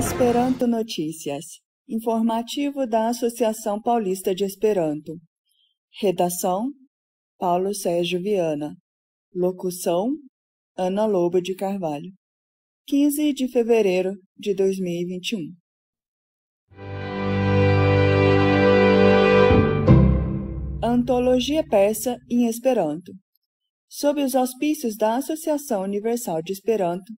Esperanto Notícias. Informativo da Associação Paulista de Esperanto. Redação: Paulo Sérgio Viana. Locução: Ana Lobo de Carvalho. 15 de fevereiro de 2021. Antologia Persa em Esperanto. Sob os auspícios da Associação Universal de Esperanto,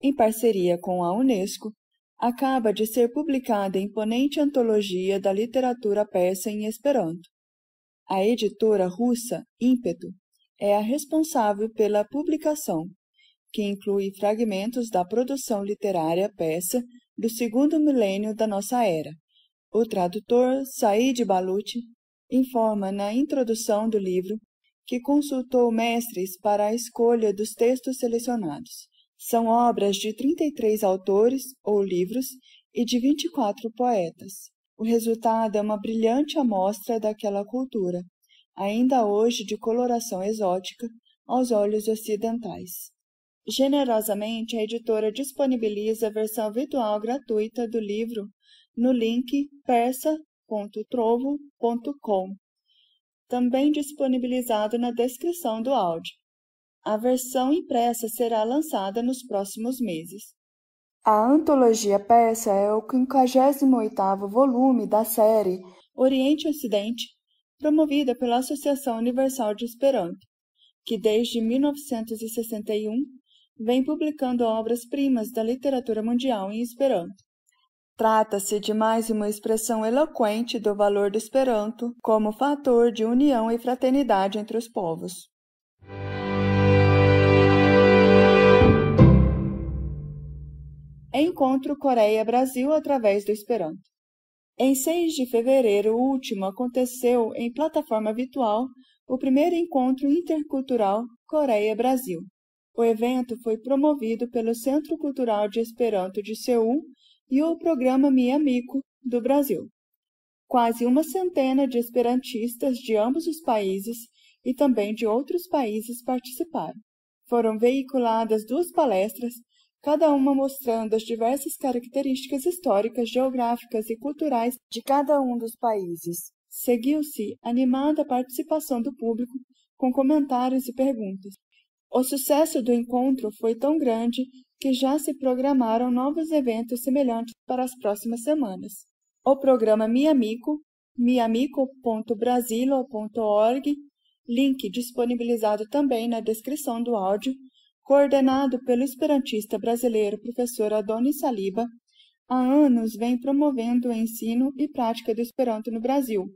em parceria com a Unesco, acaba de ser publicada a imponente antologia da literatura persa em Esperanto. A editora russa Ímpeto é a responsável pela publicação, que inclui fragmentos da produção literária persa do segundo milênio da nossa era. O tradutor Said Baluch informa na introdução do livro que consultou mestres para a escolha dos textos selecionados. São obras de 33 autores ou livros e de 24 poetas. O resultado é uma brilhante amostra daquela cultura, ainda hoje de coloração exótica aos olhos ocidentais. Generosamente, a editora disponibiliza a versão virtual gratuita do livro no link persa.trovo.com, também disponibilizado na descrição do áudio. A versão impressa será lançada nos próximos meses. A antologia persa é o 58º volume da série Oriente Ocidente, promovida pela Associação Universal de Esperanto, que desde 1961 vem publicando obras-primas da literatura mundial em Esperanto. Trata-se de mais uma expressão eloquente do valor do Esperanto como fator de união e fraternidade entre os povos. Encontro Coreia-Brasil através do Esperanto. Em 6 de fevereiro último, aconteceu em plataforma virtual o primeiro encontro intercultural Coreia-Brasil. O evento foi promovido pelo Centro Cultural de Esperanto de Seul e o programa Mi Amico do Brasil. Quase uma centena de esperantistas de ambos os países e também de outros países participaram. Foram veiculadas duas palestras cada uma mostrando as diversas características históricas, geográficas e culturais de cada um dos países. Seguiu-se animada participação do público, com comentários e perguntas. O sucesso do encontro foi tão grande que já se programaram novos eventos semelhantes para as próximas semanas. O programa Miamico, miamico.brasilo.org, link disponibilizado também na descrição do áudio, coordenado pelo esperantista brasileiro professor Adonis Saliba, há anos vem promovendo o ensino e prática do Esperanto no Brasil,